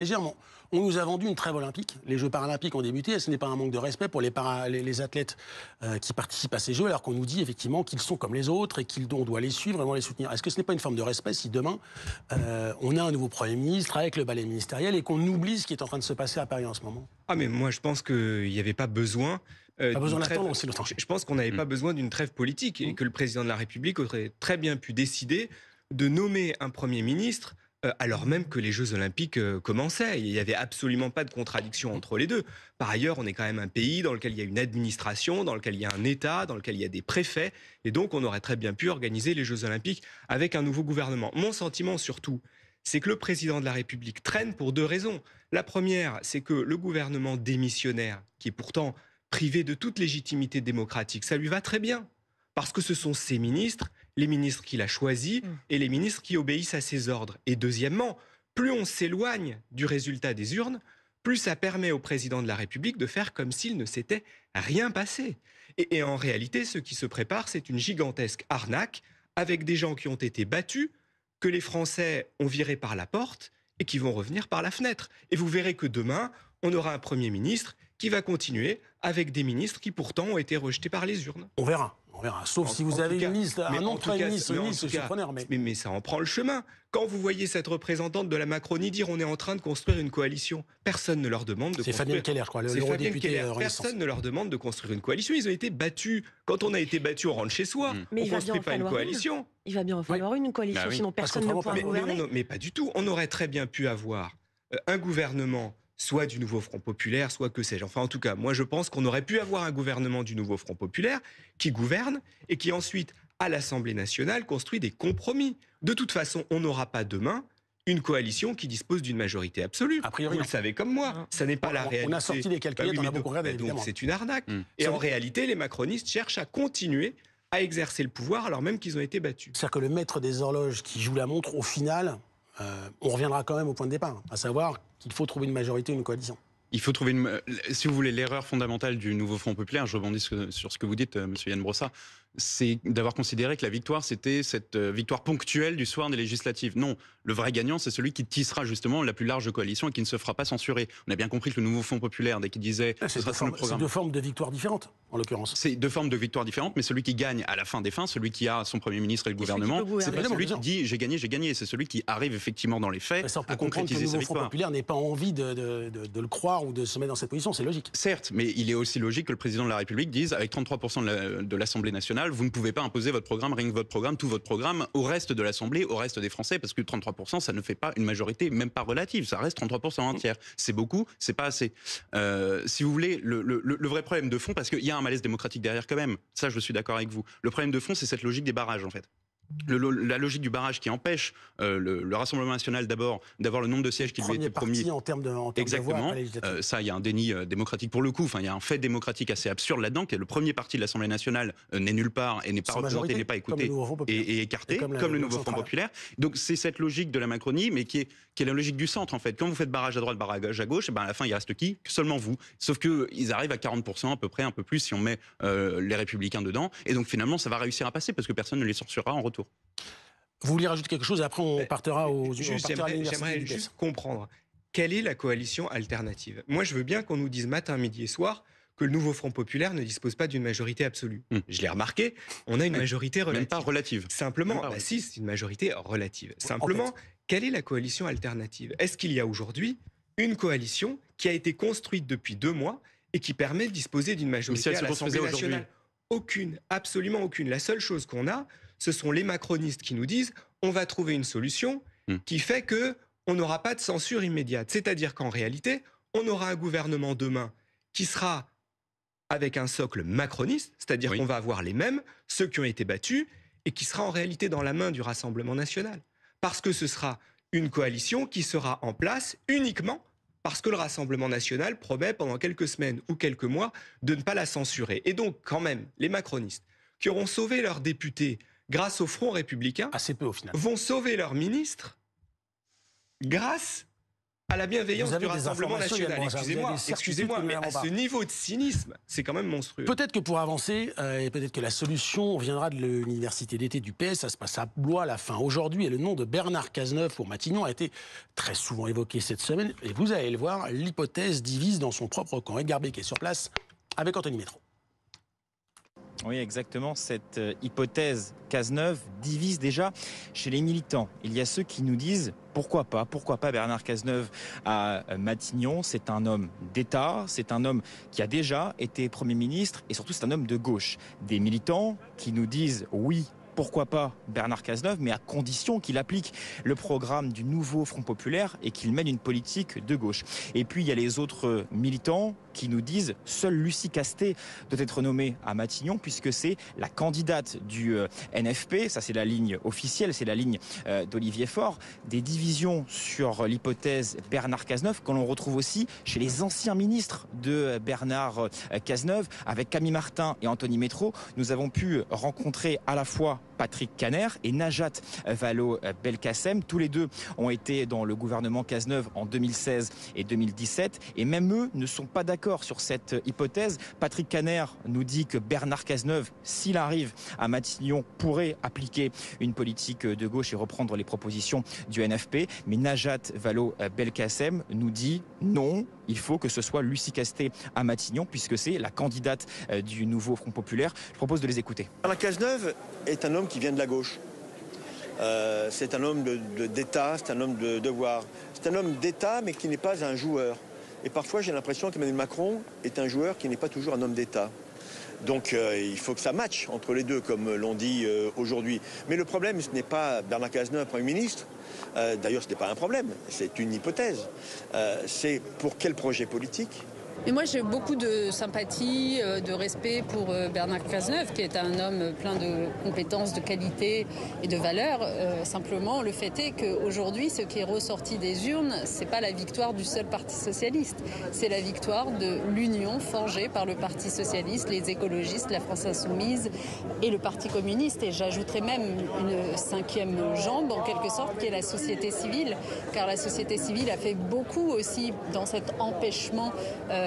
légèrement. On nous a vendu une trêve olympique. Les Jeux paralympiques ont débuté et ce n'est pas un manque de respect pour les, athlètes euh, qui participent à ces Jeux, alors qu'on nous dit effectivement qu'ils sont comme les autres et qu'on doit les suivre et les soutenir. Est-ce que ce n'est pas une forme de respect si demain euh, on a un nouveau Premier ministre avec le ballet ministériel et qu'on oublie ce qui est en train de se passer à Paris en ce moment Ah mais moi je pense qu'il n'y avait pas besoin euh, pas besoin Je pense qu'on n'avait pas mm. besoin d'une trêve politique et mm. que le président de la République aurait très bien pu décider de nommer un Premier ministre euh, alors même que les Jeux Olympiques euh, commençaient. Il n'y avait absolument pas de contradiction entre les deux. Par ailleurs, on est quand même un pays dans lequel il y a une administration, dans lequel il y a un État, dans lequel il y a des préfets, et donc on aurait très bien pu organiser les Jeux Olympiques avec un nouveau gouvernement. Mon sentiment surtout, c'est que le président de la République traîne pour deux raisons. La première, c'est que le gouvernement démissionnaire, qui est pourtant privé de toute légitimité démocratique, ça lui va très bien, parce que ce sont ses ministres les ministres qu'il a choisis mm. et les ministres qui obéissent à ses ordres. Et deuxièmement, plus on s'éloigne du résultat des urnes, plus ça permet au président de la République de faire comme s'il ne s'était rien passé. Et, en réalité, ce qui se prépare, c'est une gigantesque arnaque avec des gens qui ont été battus, que les Français ont virés par la porte et qui vont revenir par la fenêtre. Et vous verrez que demain, on aura un Premier ministre qui va continuer avec des ministres qui pourtant ont été rejetés par les urnes. On verra. On Sauf si vous avez une liste, un nom liste, Mais... ça en prend le chemin. Quand vous voyez cette représentante de la Macronie dire on est en train de construire une coalition, personne ne leur demande de construire. C'est Keller, quoi, le Keller. Personne ne leur demande de construire une coalition. Ils ont été battus. Quand on a été battu, on rentre chez soi. Mm. Mais on ne construit pas une coalition. Il va bien falloir une coalition, bah sinon personne ne pourra gouverner. mais pas du tout. On aurait très bien pu avoir euh, un gouvernement soit du nouveau Front populaire, soit que sais-je. Enfin, en tout cas, moi, je pense qu'on aurait pu avoir un gouvernement du nouveau Front populaire qui gouverne et qui ensuite, à l'Assemblée nationale, construit des compromis. De toute façon, on n'aura pas demain une coalition qui dispose d'une majorité absolue. A priori, vous le savez comme moi, ça n'est pas la réalité. Bah on a sorti des calculs, on a beaucoup regardé. Bah c'est une arnaque. Mm. Et en réalité, les macronistes cherchent à continuer à exercer le pouvoir alors même qu'ils ont été battus. C'est-à-dire que le maître des horloges qui joue la montre, au final, euh, on reviendra quand même au point de départ, à savoir qu'il faut trouver une majorité, une coalition. Il faut trouver, une, euh, si vous voulez, l'erreur fondamentale du nouveau Front populaire, je rebondis sur ce que vous dites, euh, Monsieur Yann Brossat, c'est d'avoir considéré que la victoire, c'était cette euh, victoire ponctuelle du soir des législatives. Non, le vrai gagnant, c'est celui qui tissera justement la plus large coalition et qui ne se fera pas censurer. On a bien compris que le nouveau Fonds populaire, dès qu'il disait... Ah, c'est ce deux, deux formes de victoire différentes, en l'occurrence. C'est deux formes de victoire différentes, mais celui qui gagne à la fin des fins, celui qui a son Premier ministre et le gouvernement, c'est pas celui qui dit j'ai gagné, j'ai gagné, c'est celui qui arrive effectivement dans les faits à concrétiser que le populaire n'ait pas envie de, le croire ou de se mettre dans cette position, c'est logique. Certes, mais il est aussi logique que le président de la République dise avec 33% de l'Assemblée nationale, vous ne pouvez pas imposer votre programme, rien que votre programme, tout votre programme au reste de l'Assemblée, au reste des Français, parce que 33%, ça ne fait pas une majorité, même pas relative, ça reste 33% entière. Mm. C'est beaucoup, c'est pas assez. Euh, si vous voulez, le, le, vrai problème de fond, parce qu'il y a un malaise démocratique derrière quand même, ça je suis d'accord avec vous, le problème de fond, c'est cette logique des barrages en fait la logique du barrage qui empêche euh, le, Rassemblement national d'abord d'avoir le nombre de sièges qui lui était promis. En termes de, en termes Exactement. De euh, ça, il y a un déni euh, démocratique pour le coup. Enfin, il y a un fait démocratique assez absurde là-dedans, qui est le premier parti de l'Assemblée nationale n'est nulle part et n'est pas représenté, n'est pas écouté et, écarté, comme, le nouveau Front populaire. Donc c'est cette logique de la Macronie, mais qui est, qui est, la logique du centre en fait. Quand vous faites barrage à droite, barrage à gauche, eh ben à la fin il reste qui Seulement vous. Sauf que ils arrivent à 40 à peu près, un peu plus si on met les Républicains dedans. Et donc finalement, ça va réussir à passer parce que personne ne les sortira en retour. Vous voulez rajouter quelque chose et après on partira aux J'aimerais juste comprendre quelle est la coalition alternative. Moi, je veux bien qu'on nous dise matin, midi et soir que le nouveau Front populaire ne dispose pas d'une majorité absolue. Hmm. Je l'ai remarqué, on a une majorité relative. Même pas relative. Bah Simplement, si, c'est une majorité relative. Simplement, quelle est la coalition alternative Est-ce qu'il y a aujourd'hui une coalition qui a été construite depuis deux mois et qui permet de disposer d'une majorité à l'Assemblée nationale Aucune, absolument aucune. La seule chose qu'on a, ce sont les macronistes qui nous disent on va trouver une solution hmm. qui fait que on n'aura pas de censure immédiate. C'est-à-dire qu'en réalité, on aura un gouvernement demain qui sera avec un socle macroniste, c'est-à-dire qu'on va avoir les mêmes, ceux qui ont été battus, et qui sera en réalité dans la main du Rassemblement national. Parce que ce sera une coalition qui sera en place uniquement parce que le Rassemblement national promet pendant quelques semaines ou quelques mois de ne pas la censurer. Et donc, quand même, les macronistes, qui auront sauvé leurs députés grâce au Front républicain, assez peu au final, vont sauver leur ministre grâce à la bienveillance du Rassemblement national. Excusez-moi, mais à ce niveau de cynisme, c'est quand même monstrueux. Peut-être que pour avancer, euh, et peut-être que la solution viendra de l'université d'été du PS, ça se passe à Blois à la fin aujourd'hui, et le nom de Bernard Cazeneuve pour Matignon a été très souvent évoqué cette semaine, et vous allez le voir, l'hypothèse divise dans son propre camp. Edgar est sur place avec Anthony Métro. Oui, exactement. Cette euh, hypothèse Cazeneuve divise déjà chez les militants. Il y a ceux qui nous disent pourquoi pas, pourquoi pas Bernard Cazeneuve à euh, Matignon. C'est un homme d'État, c'est un homme qui a déjà été Premier ministre et surtout c'est un homme de gauche. Des militants qui nous disent oui, pourquoi pas Bernard Cazeneuve, mais à condition qu'il applique le programme du nouveau Front populaire et qu'il mène une politique de gauche. Et puis il y a les autres militants qui nous disent seule Lucie Castet doit être nommée à Matignon puisque c'est la candidate du euh, NFP, ça c'est la ligne officielle, c'est la ligne euh, d'Olivier Faure, des divisions sur l'hypothèse Bernard Cazeneuve que l'on retrouve aussi chez les anciens ministres de euh, Bernard Cazeneuve avec Camille Martin et Anthony Métro. Nous avons pu rencontrer à la fois Patrick Caner et Najat Vallaud-Belkacem. Tous les deux ont été dans le gouvernement Cazeneuve en 2016 et 2017 et même eux ne sont pas d'accord sur cette hypothèse. Patrick Caner nous dit que Bernard Cazeneuve, s'il arrive à Matignon, pourrait appliquer une politique de gauche et reprendre les propositions du NFP. Mais Najat Vallaud-Belkacem nous dit non, il faut que ce soit Lucie Casté à Matignon, puisque c'est la candidate euh, du nouveau Front Populaire. Je propose de les écouter. Bernard Cazeneuve est un homme qui vient de la gauche. Euh, c'est un homme d'État, de, c'est un homme de devoir. C'est un homme d'État, mais qui n'est pas un joueur. Et parfois, j'ai l'impression qu'Emmanuel Macron est un joueur qui n'est pas toujours un homme d'État. Donc euh, il faut que ça matche entre les deux, comme l'on dit euh, aujourd'hui. Mais le problème, ce n'est pas Bernard Cazeneuve, Premier ministre. D'ailleurs, ce n'est pas un problème, c'est une hypothèse. c'est pour quel projet politique moi, j'ai beaucoup de sympathie, euh, de respect pour euh, Bernard Cazeneuve, qui est un homme plein de compétences, de qualités et de valeurs. Euh, simplement, le fait est qu'aujourd'hui, ce qui est ressorti des urnes, ce n'est pas la victoire du seul parti socialiste. C'est la victoire de l'union forgée par le Parti socialiste, les écologistes, la France insoumise et le Parti communiste. Et j'ajouterais même une cinquième jambe, en quelque sorte, qui est la société civile, car la société civile a fait beaucoup aussi dans cet empêchement.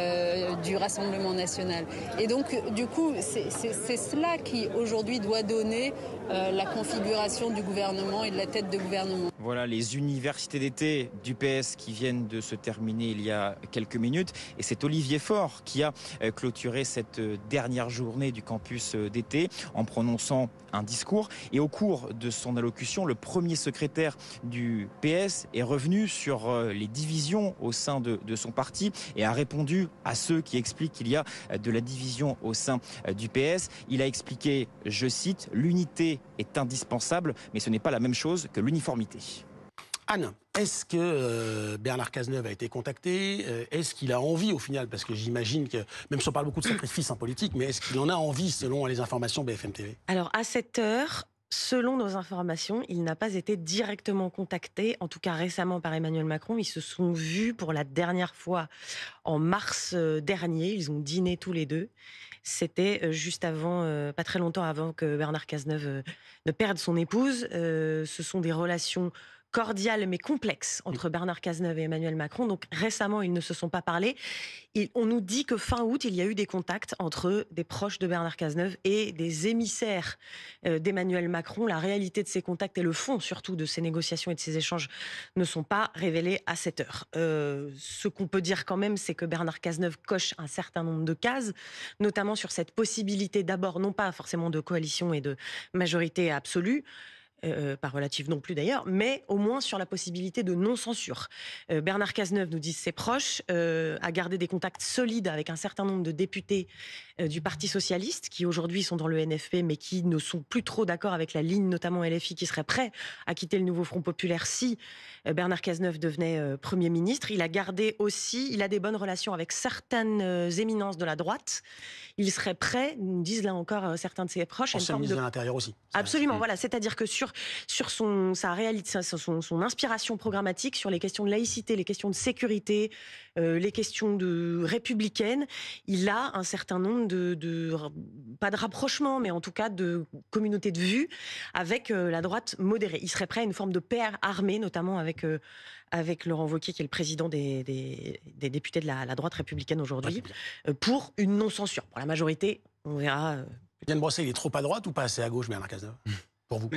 Euh, du Rassemblement national. Et donc, du coup, c'est cela qui aujourd'hui doit donner euh, la configuration du gouvernement et de la tête de gouvernement. Voilà les universités d'été du PS qui viennent de se terminer il y a quelques minutes. Et c'est Olivier Faure qui a euh, clôturé cette dernière journée du campus d'été en prononçant un discours. Et au cours de son allocution, le premier secrétaire du PS est revenu sur les divisions au sein de, de son parti et a répondu à ceux qui expliquent qu'il y a de la division au sein euh, du PS. Il a expliqué, je cite, l'unité est indispensable, mais ce n'est pas la même chose que l'uniformité. Anne, est-ce que euh, Bernard Cazeneuve a été contacté euh, Est-ce qu'il a envie au final Parce que j'imagine que, même si on parle beaucoup de sacrifices en politique, mais est-ce qu'il en a envie selon les informations BFM TV Alors à cette heure, Selon nos informations, il n'a pas été directement contacté, en tout cas récemment par Emmanuel Macron. Ils se sont vus pour la dernière fois en mars euh, dernier. Ils ont dîné tous les deux. C'était euh, juste avant, euh, pas très longtemps avant que Bernard Cazeneuve ne perde son épouse. Ce sont des relations cordial mais complexe mm. entre Bernard Cazeneuve et Emmanuel Macron. Donc récemment, ils ne se sont pas parlé. on nous dit que fin août, il y a eu des contacts entre des proches de Bernard Cazeneuve et des émissaires euh, d'Emmanuel Macron. La réalité de ces contacts et le fond surtout de ces négociations et de ces échanges ne sont pas révélés à cette heure. Euh, ce qu'on peut dire quand même, c'est que Bernard Cazeneuve coche un certain nombre de cases, notamment sur cette possibilité d'abord non pas forcément de coalition et de majorité absolue, euh, euh, pas relative non plus d'ailleurs, mais au moins sur la possibilité de non-censure. Euh, Bernard Cazeneuve nous dit ses proches, a gardé des contacts solides avec un certain nombre de députés du Parti socialiste, qui aujourd'hui sont dans le NFP, mais qui ne sont plus trop d'accord avec la ligne, notamment LFI, qui serait prêt à quitter le nouveau Front populaire si euh, Bernard Cazeneuve devenait euh, Premier ministre. Il a gardé aussi, il a des bonnes relations avec certaines euh, éminences de la droite. Il serait prêt, nous disent là encore certains de ses proches. Ancien ministre de, l'Intérieur aussi. Absolument, voilà. C'est-à-dire que sur, sur son, sa réalité, son, son, inspiration programmatique, sur les questions de laïcité, les questions de sécurité, les questions de républicaines, il a un certain nombre de, pas de rapprochement, mais en tout cas de communauté de vue avec la droite modérée. Il serait prêt à une forme de paire armée, notamment avec avec, euh, avec Laurent Wauquiez, qui est le président des, députés de la, droite républicaine aujourd'hui, euh, pour une non-censure. Pour la majorité, on verra. Yann euh, Brosset il est trop à droite ou pas assez à gauche, Bernard Cazeneuve Pour vous.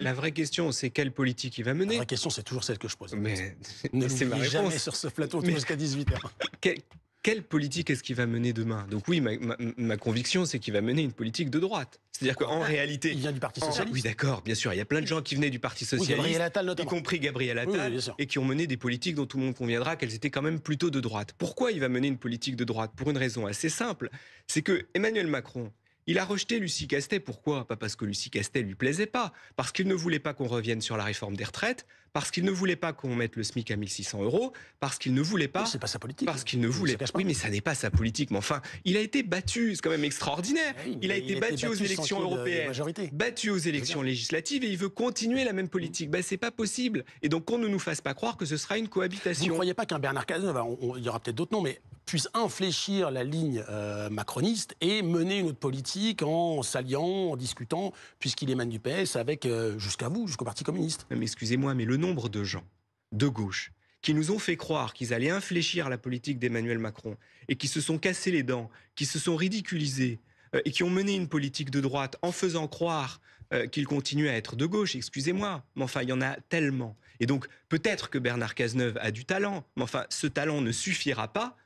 la, vraie question, c'est quelle politique il va mener. La question, c'est toujours celle que je pose. Mais ne l'oubliez jamais sur ce plateau jusqu'à 18h. quelle politique est-ce qu'il va mener demain Donc oui, ma, conviction, c'est qu'il va mener une politique de droite. C'est-à-dire qu'en ah, réalité... Il vient du Parti Socialiste. oui, d'accord, bien sûr. Il y a plein de gens qui venaient du Parti Socialiste, Gabriel Attal, y compris Gabriel Attal, et qui ont mené des politiques dont tout le monde conviendra qu'elles étaient quand même plutôt de droite. Pourquoi il va mener une politique de droite Pour une raison assez simple, c'est que Emmanuel Macron, il a rejeté Lucie Castet. Pourquoi Pas parce que Lucie Castet lui plaisait pas, parce qu'il ne voulait pas qu'on revienne sur la réforme des retraites, parce qu'il ne voulait pas qu'on mette le SMIC à 1600 euros, parce qu'il ne voulait pas. C'est pas sa politique. Parce qu'il ne voulait pas. Oui, mais ça n'est pas sa politique. Mais enfin, il a été battu. C'est quand même extraordinaire. Ah il a été battu, aux élections européennes, battu aux élections législatives, et il veut continuer la même politique. Ben c'est pas possible. Et donc qu'on ne nous fasse pas croire que ce sera une cohabitation. Vous ne croyez pas qu'un Bernard Cazeneuve, il y aura peut-être d'autres noms, mais puisse infléchir la ligne euh, macroniste et mener une autre politique en s'alliant, en discutant, puisqu'il émane du PS avec, euh, jusqu'à vous, jusqu'au Parti communiste. mais excusez-moi, mais le nombre de gens de gauche qui nous ont fait croire qu'ils allaient infléchir la politique d'Emmanuel Macron et qui se sont cassés les dents, qui se sont ridiculisés euh, et qui ont mené une politique de droite en faisant croire euh, qu'ils continuaient à être de gauche, excusez-moi, mais enfin, il y en a tellement. Et donc, peut-être que Bernard Cazeneuve a du talent, mais enfin, ce talent ne suffira pas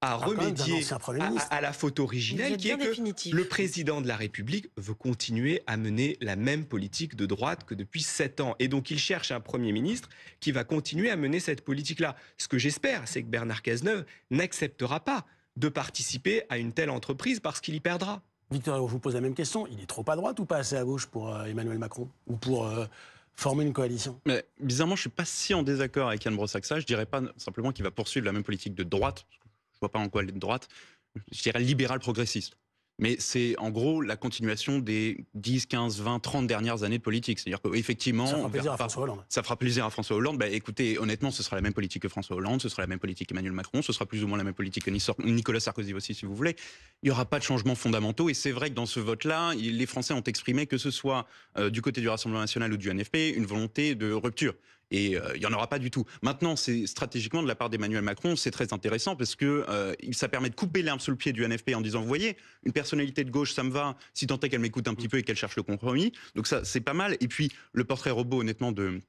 à remédier à, à, la faute originelle qui est que le président de la République veut continuer à mener la même politique de droite que depuis sept ans. Et donc il cherche un Premier ministre qui va continuer à mener cette politique-là. Ce que j'espère, c'est que Bernard Cazeneuve n'acceptera pas de participer à une telle entreprise parce qu'il y perdra. Victor, je vous pose la même question. Il est trop à droite ou pas assez à gauche pour euh, Emmanuel Macron Ou pour... Euh, former une coalition. Mais bizarrement, je suis pas si en désaccord avec Yann Brossac Je dirais pas simplement qu'il va poursuivre la même politique de droite je vois pas en quoi elle est de droite, je dirais libéral progressiste. Mais c'est en gros la continuation des 10, 15, 20, 30 dernières années de politique. C'est-à-dire qu'effectivement. Ça fera plaisir à François Hollande. Ça fera plaisir à François Hollande. Bah, écoutez, honnêtement, ce sera la même politique que François Hollande, ce sera la même politique qu'Emmanuel Macron, ce sera plus ou moins la même politique que Nicolas Sarkozy aussi, si vous voulez. Il n'y aura pas de changements fondamentaux. Et c'est vrai que dans ce vote-là, les Français ont exprimé, que ce soit euh, du côté du Rassemblement national ou du NFP, une volonté de rupture. Et euh, il n'y en aura pas du tout. Maintenant, c'est stratégiquement de la part d'Emmanuel Macron, c'est très intéressant parce que euh, ça permet de couper l'herbe sous le pied du NFP en disant, vous voyez, une personnalité de gauche, ça me va, si tant est qu'elle m'écoute un petit peu et qu'elle cherche le compromis. Donc ça, c'est pas mal. Et puis, le portrait robot, honnêtement, de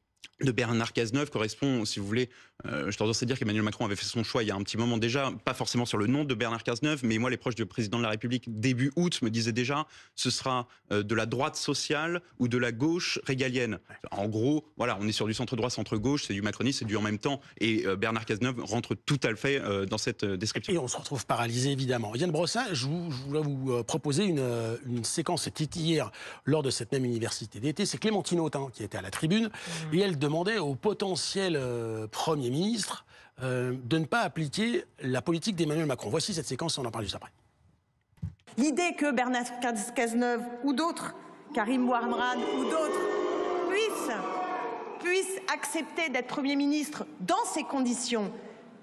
de Bernard Cazeneuve correspond, si vous voulez, euh, je tendance à dire qu'Emmanuel Macron avait fait son choix il y a un petit moment déjà, pas forcément sur le nom de Bernard Cazeneuve, mais moi, les proches du président de la République, début août, me disaient déjà ce sera euh, de la droite sociale ou de la gauche régalienne. En gros, voilà, on est sur du centre-droit, centre-gauche, c'est du macronisme, c'est du en même temps. Et euh, Bernard Cazeneuve rentre tout à fait dans cette description. Et on se retrouve paralysé, évidemment. Yann Brossin, je, je voulais vous proposer une, une séquence, c'était hier, lors de cette même université d'été, c'est Clémentine Autain qui était à la tribune, mmh. et elle demandait au potentiel premier ministre euh, de ne pas appliquer la politique d'Emmanuel Macron. Voici cette séquence, on en parle juste après. L'idée que Bernard Cazeneuve ou d'autres, Karim Warnrad ou d'autres, puissent, puissent accepter d'être Premier ministre dans ces conditions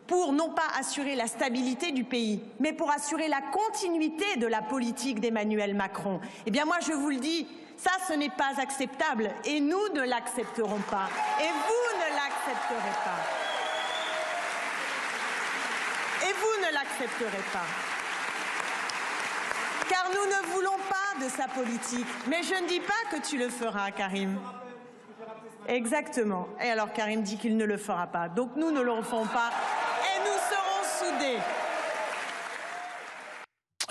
pour non pas assurer la stabilité du pays, mais pour assurer la continuité de la politique d'Emmanuel Macron. Eh bien moi je vous le dis, ça ce n'est pas acceptable et nous ne l'accepterons pas et vous ne l'accepterez pas. Et vous ne l'accepterez pas. Car nous ne voulons pas de sa politique. Mais je ne dis pas que tu le feras, Karim. Exactement. Et alors Karim dit qu'il ne le fera pas. Donc nous ne le refons pas et nous serons soudés.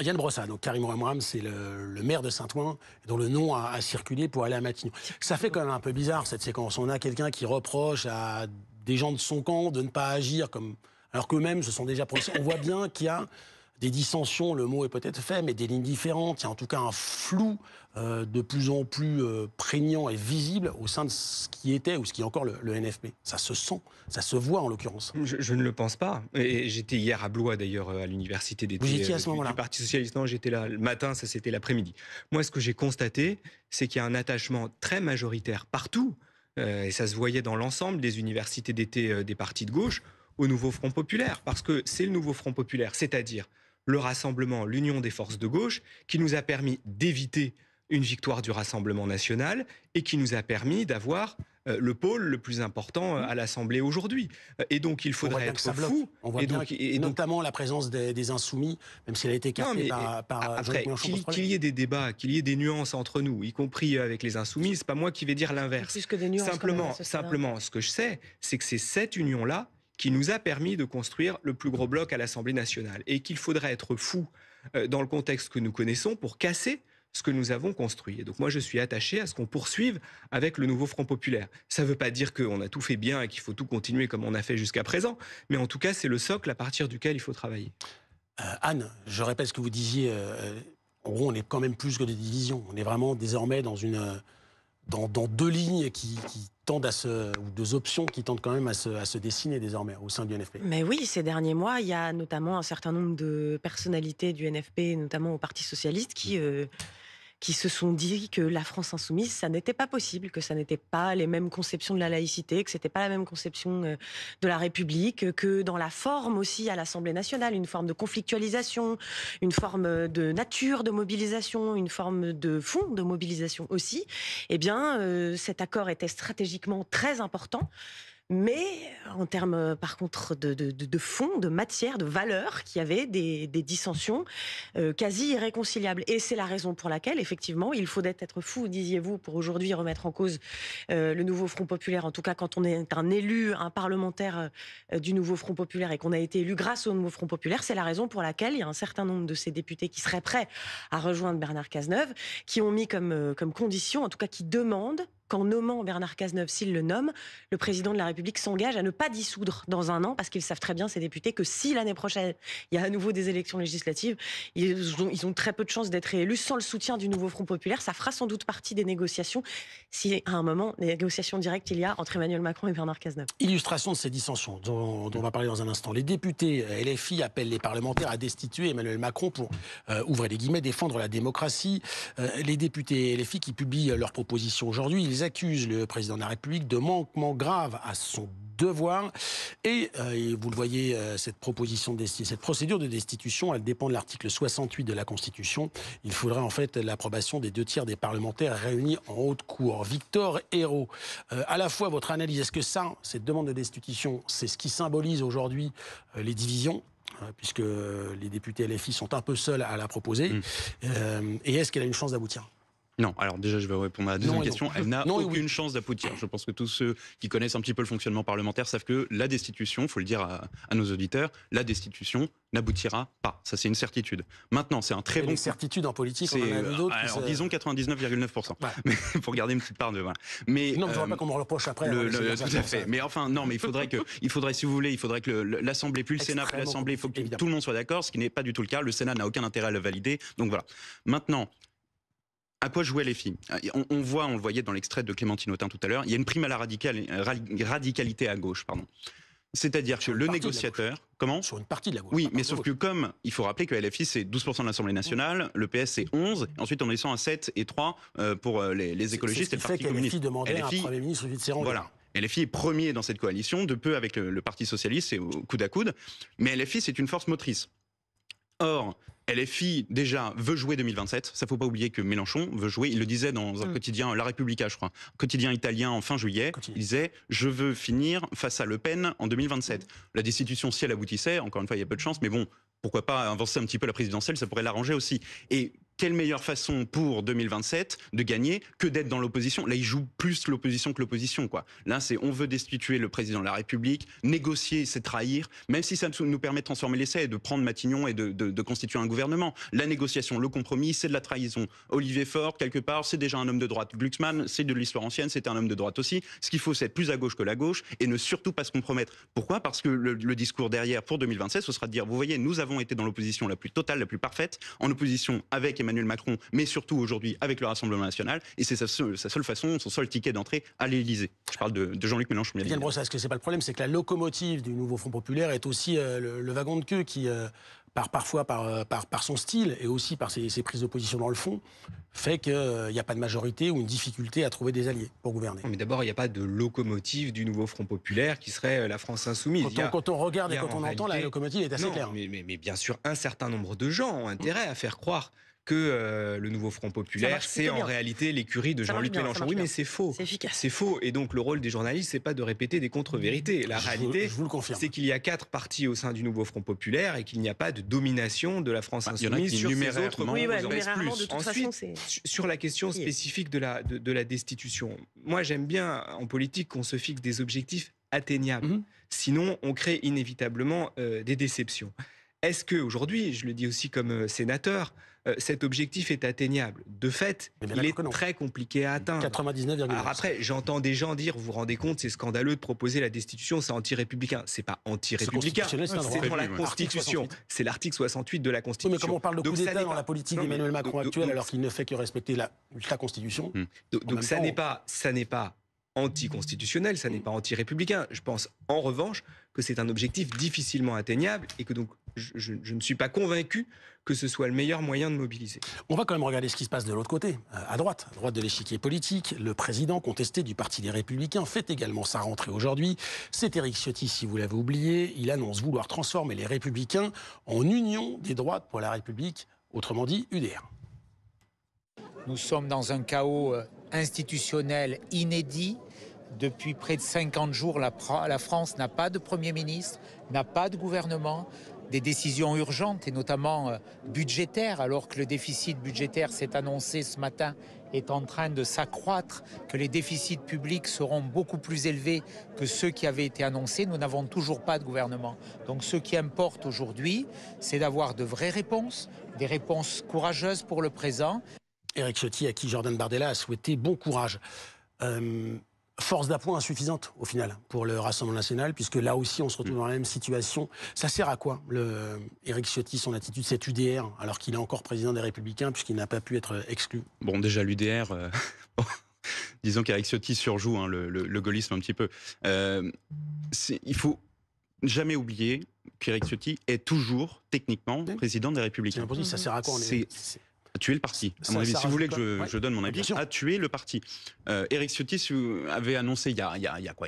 Yann Brossa, donc Karim Ramram, c'est le, maire de Saint-Ouen, dont le nom a, a, circulé pour aller à Matignon. Ça fait quand même un peu bizarre cette séquence. On a quelqu'un qui reproche à des gens de son camp de ne pas agir comme alors qu'eux-mêmes se sont déjà prononcés. On voit bien qu'il y a des dissensions, le mot est peut-être fait, mais des lignes différentes. Il y a en tout cas un flou euh, de plus en plus euh, prégnant et visible au sein de ce qui était ou ce qui est encore le, NFP. Ça se sent, ça se voit en l'occurrence. Je, ne le pense pas. j'étais hier à Blois d'ailleurs euh, à l'université d'été. Vous étiez Parti Socialiste, non, j'étais là le matin, ça c'était l'après-midi. Moi, ce que j'ai constaté, c'est qu'il y a un attachement très majoritaire partout. et ça se voyait dans l'ensemble des universités d'été des partis de gauche, au nouveau Front populaire, parce que c'est le nouveau Front populaire, c'est-à-dire le rassemblement, l'union des forces de gauche, qui nous a permis d'éviter une victoire du Rassemblement national et qui nous a permis d'avoir euh, le pôle le plus important euh, à mmh. l'Assemblée aujourd'hui. Euh, et donc il faudrait être fou. et et notamment la présence des, insoumis, même si elle a été écartée par, Après, qu'il y ait des débats, qu'il y ait des nuances entre nous, y compris avec les insoumis, c'est pas moi qui vais dire l'inverse. Simplement, simplement, ce que je sais, c'est que c'est cette union-là qui nous a permis de construire le plus gros bloc à l'Assemblée nationale. Et qu'il faudrait être fou euh, dans le contexte que nous connaissons pour casser ce que nous avons construit. Et donc moi, je suis attaché à ce qu'on poursuive avec le nouveau Front populaire. Ça ne veut pas dire qu'on a tout fait bien et qu'il faut tout continuer comme on a fait jusqu'à présent, mais en tout cas, c'est le socle à partir duquel il faut travailler. Euh, Anne, je répète ce que vous disiez. Euh, en gros, on est quand même plus que des divisions. On est vraiment désormais dans une dans, deux lignes qui, tendent à se, ou deux options qui tendent quand même à se, dessiner désormais au sein du NFP. Mais oui, ces derniers mois, il y a notamment un certain nombre de personnalités du NFP, notamment au Parti Socialiste, qui... Euh, qui se sont dit que la France insoumise, ça n'était pas possible, que ça n'était pas les mêmes conceptions de la laïcité, que c'était pas la même conception euh, de la République, euh, que dans la forme aussi à l'Assemblée nationale, une forme de conflictualisation, une forme euh, de nature de mobilisation, une forme de fond de mobilisation aussi. Eh bien, cet accord était stratégiquement très important. Mais en termes, euh, par contre, de, de, de, fond, de matière, de valeur, qui y avait des, dissensions euh, quasi irréconciliables. Et c'est la raison pour laquelle, effectivement, il faut être fou, disiez-vous, pour aujourd'hui remettre en cause euh, le nouveau Front populaire. En tout cas, quand on est un élu, un parlementaire du nouveau Front populaire et qu'on a été élu grâce au nouveau Front populaire, c'est la raison pour laquelle il y a un certain nombre de ces députés qui seraient prêts à rejoindre Bernard Cazeneuve, qui ont mis comme condition, en tout cas qui demandent qu'en nommant Bernard Cazeneuve, s'il le nomme, le président de la République s'engage à ne pas dissoudre dans un an, parce qu'ils savent très bien, ces députés, que si l'année prochaine, il y a à nouveau des élections législatives, ils ont, très peu de chances d'être élus sans le soutien du nouveau Front Populaire. Ça fera sans doute partie des négociations, si à un moment, des négociations directes il y a entre Emmanuel Macron et Bernard Cazeneuve. Illustration de ces dissensions dont, on va parler dans un instant. Les députés euh, LFI appellent les parlementaires à destituer Emmanuel Macron pour, euh, ouvrir les guillemets, défendre la démocratie. Euh, les députés LFI qui publient leurs propositions aujourd'hui, Accuse accusent le président de la République de manquement grave à son devoir. Et, euh, vous le voyez, euh, cette cette procédure de destitution, elle dépend de l'article 68 de la Constitution. Il faudrait en fait l'approbation des deux tiers des parlementaires réunis en haute cour. Victor Hérault, euh, à la fois votre analyse, est-ce que ça, cette demande de destitution, c'est ce qui symbolise aujourd'hui les divisions hein, puisque les députés LFI sont un peu seuls à la proposer. Mmh. et est-ce qu'elle a une chance d'aboutir non, alors déjà je vais répondre à la deuxième question. Elle n'a aucune chance d'aboutir. Je pense que tous ceux qui connaissent un petit peu le fonctionnement parlementaire savent que la destitution, il faut le dire à, nos auditeurs, la destitution n'aboutira pas. Ça c'est une certitude. Maintenant, c'est un très bon... une certitude en politique, on a d'autres. Euh, alors disons 99,9%. pour garder une petite part de... Mais, non, je ne voudrais euh, pas qu'on me reproche après. Hein, tout à fait. Mais enfin, non, mais il faudrait que, il faudrait, si vous voulez, il faudrait que l'Assemblée, plus le Sénat, plus l'Assemblée, il faut que tout le monde soit d'accord, ce qui n'est pas du tout le cas. Le Sénat n'a aucun intérêt à le valider. Donc voilà. Maintenant, à quoi jouaient les filles on, voit, on le voyait dans l'extrait de Clémentine Autain tout à l'heure, il y a une prime à la radicalité à gauche, pardon. C'est-à-dire que le négociateur. Comment Sur une partie de la gauche. Oui, mais sauf que comme il faut rappeler que LFI c'est 12% de l'Assemblée nationale, le PS c'est 11, ensuite on descend à 7 et 3 euh, pour euh, les, écologistes et le Parti fait communiste. LFI demandait LFI, à un Premier ministre de Voilà. LFI est premier dans cette coalition, de peu avec le, Parti socialiste c'est au coude à coude, mais LFI c'est une force motrice. Or, LFI, déjà, veut jouer 2027. Ça, faut pas oublier que Mélenchon veut jouer. Il le disait dans un mm. quotidien, La Repubblica, je crois, quotidien italien en fin juillet. Il disait, je veux finir face à Le Pen en 2027. La destitution, si elle aboutissait, encore une fois, il y a peu de chance, mais bon, pourquoi pas avancer un petit peu la présidentielle, ça pourrait l'arranger aussi. Et quelle meilleure façon pour 2027 de gagner que d'être dans l'opposition Là, il joue plus l'opposition que l'opposition, quoi. Là, c'est on veut destituer le président de la République, négocier, c'est trahir, même si ça nous permet de transformer l'essai et de prendre Matignon et de, constituer un gouvernement. La négociation, le compromis, c'est de la trahison. Olivier Faure, quelque part, c'est déjà un homme de droite. Glucksmann, c'est de l'histoire ancienne, c'est un homme de droite aussi. Ce qu'il faut, c'est être plus à gauche que la gauche et ne surtout pas se compromettre. Pourquoi Parce que le, discours derrière pour 2027, ce sera de dire, vous voyez, nous avons été dans l'opposition la plus totale, la plus parfaite, en opposition avec Emmanuel Macron, mais surtout aujourd'hui avec le Rassemblement national. Et c'est sa, seule façon, son seul ticket d'entrée à l'Élysée. Je parle de, Jean-Luc Mélenchon. Bien Brossard, ce que c'est pas le problème, c'est que la locomotive du nouveau Front populaire est aussi euh, le, wagon de queue qui. Euh, par, parfois euh, par, par, son style et aussi par ses, prises de position dans le fond, fait qu'il n'y a pas de majorité ou une difficulté à trouver des alliés pour gouverner. Mais d'abord, il n'y a pas de locomotive du nouveau Front populaire qui serait la France insoumise. Quand on, regarde et quand on entend, la locomotive est assez claire. Mais, mais, mais, bien sûr, un certain nombre de gens ont intérêt à faire croire que euh, le nouveau Front populaire, c'est en réalité l'écurie de Jean-Luc Mélenchon. Oui, mais c'est faux. C'est efficace. C'est faux. Et donc le rôle des journalistes, c'est pas de répéter des contre-vérités. La réalité, c'est qu'il y a quatre partis au sein du nouveau Front populaire et qu'il n'y a pas de domination de la France bah, insoumise sur ces autres. Oui, De toute Ensuite, sur la question spécifique de la, de, la destitution, moi j'aime bien en politique qu'on se fixe des objectifs atteignables. Mhm. Sinon, on crée inévitablement euh, des déceptions. Est-ce que aujourd'hui, je le dis aussi comme euh, sénateur, euh, cet objectif est atteignable. De fait, eh il est très compliqué à atteindre. Alors après, j'entends des gens dire, vous vous rendez compte, c'est scandaleux de proposer la destitution, c'est anti-républicain. C'est pas anti-républicain, c'est dans la Constitution. C'est l'article 68 de la Constitution. mais comme on parle de coup d'État dans la politique d'Emmanuel Macron alors qu'il ne fait que respecter la, Constitution. Hum. Donc, ça n'est pas anticonstitutionnel, ça n'est pas anti-républicain. Je pense en revanche que c'est un objectif difficilement atteignable et que donc je, ne suis pas convaincu que ce soit le meilleur moyen de mobiliser. On va quand même regarder ce qui se passe de l'autre côté, euh, à droite, à droite de l'échiquier politique. Le président contesté du Parti des Républicains fait également sa rentrée aujourd'hui. C'est Éric Ciotti, si vous l'avez oublié. Il annonce vouloir transformer les Républicains en union des droites pour la République, autrement dit UDR. Nous sommes dans un chaos euh, institutionnel inédit. Depuis près de 50 jours, la, France n'a pas de Premier ministre, n'a pas de gouvernement, des décisions urgentes et notamment euh, budgétaires, alors que le déficit budgétaire s'est annoncé ce matin est en train de s'accroître, que les déficits publics seront beaucoup plus élevés que ceux qui avaient été annoncés. Nous n'avons toujours pas de gouvernement. Donc ce qui importe aujourd'hui, c'est d'avoir de vraies réponses, des réponses courageuses pour le présent. Eric Ciotti, à qui Jordan Bardella a souhaité bon courage. Euh, force d'appoint insuffisante au final pour le Rassemblement national, puisque là aussi on se retrouve mm. dans la même situation. Ça sert à quoi, le Éric euh, Ciotti, son attitude, cette UDR, alors qu'il est encore président des Républicains, puisqu'il n'a pas pu être euh, exclu Bon, déjà l'UDR, disons qu'Éric Ciotti surjoue hein, le, gaullisme un petit peu. Euh, il faut jamais oublier qu'Éric Ciotti est toujours, techniquement, président des Républicains. C'est ça sert à quoi tuer le parti. si vous voulez que je, donne mon avis, à tuer le parti. Euh, Ciotti avait annoncé il y, a,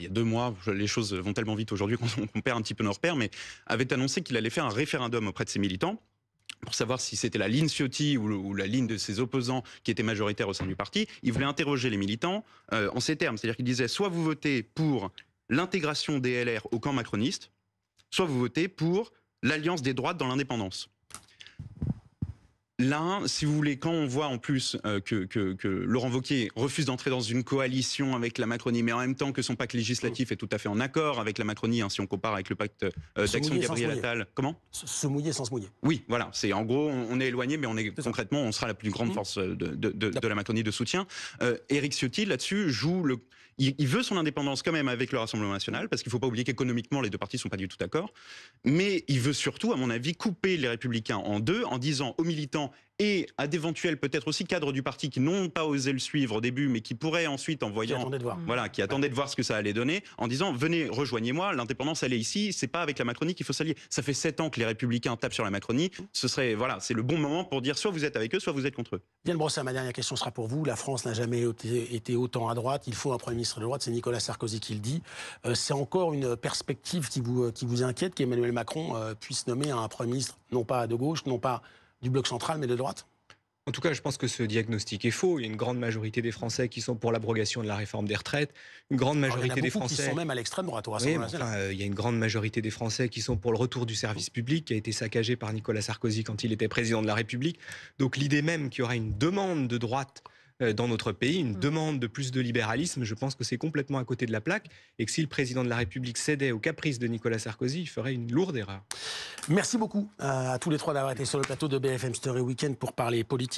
deux mois, les choses vont tellement vite aujourd'hui qu'on perd un petit peu nos repères, mais avait annoncé qu'il allait faire un référendum auprès de ses militants pour savoir si c'était la ligne Ciotti ou, la ligne de ses opposants qui était majoritaire au sein du parti. Il voulait interroger les militants euh, en ces termes, c'est-à-dire qu'il disait soit vous votez pour l'intégration des LR au camp macroniste, soit vous votez pour l'alliance des droites dans l'indépendance. Là, si vous voulez, quand on voit en plus euh, que, que, Laurent Vauquier refuse d'entrer dans une coalition avec la Macronie, mais en même temps que son pacte législatif est tout à fait en accord avec la Macronie, hein, si on compare avec le pacte euh, d'action de Gabriel Attal. Comment Se mouiller sans se mouiller. Oui, voilà. C'est En gros, on, est éloigné, mais on est, concrètement, on sera la plus grande mmh. force euh, de, la Macronie de soutien. Éric Eric Ciotti, là-dessus, joue le, il, veut son indépendance quand même avec le Rassemblement national, parce qu'il ne faut pas oublier qu'économiquement, les deux parties ne sont pas du tout d'accord. Mais il veut surtout, à mon avis, couper les républicains en deux en disant aux militants et à d'éventuels peut-être aussi cadres du parti qui n'ont pas osé le suivre au début, mais qui pourraient ensuite en voyant, qui de voir, voilà, qui attendaient de voir ce que ça allait donner, en disant venez rejoignez-moi, l'indépendance elle est ici, c'est pas avec la Macronie qu'il faut s'allier. Ça fait sept ans que les Républicains tapent sur la Macronie, ce serait voilà, c'est le bon moment pour dire soit vous êtes avec eux, soit vous êtes contre eux. Bien Brossard, brosser, ma dernière question sera pour vous. La France n'a jamais été autant à droite. Il faut un premier ministre de droite, c'est Nicolas Sarkozy qui le dit. Euh, c'est encore une perspective qui vous euh, qui vous inquiète qu'Emmanuel Macron euh, puisse nommer un premier ministre non pas de gauche, non pas du bloc central, mais de droite en tout cas, je pense que ce diagnostic est faux. Il y a une grande majorité des Français qui sont pour l'abrogation de la réforme des retraites. Une grande majorité des Français qui sont même à l'extrême droite. Euh, il y a une grande majorité des Français qui sont pour le retour du service public qui a été saccagé par Nicolas Sarkozy quand il était président de la République. Donc l'idée même qu'il y aura une demande de droite euh, dans notre pays, une mmh. demande de plus de libéralisme. Je pense que c'est complètement à côté de la plaque et que si le président de la République cédait aux caprices de Nicolas Sarkozy, il ferait une lourde erreur. Merci beaucoup euh, à tous les trois d'avoir été sur le plateau de BFM Story Weekend pour parler politique.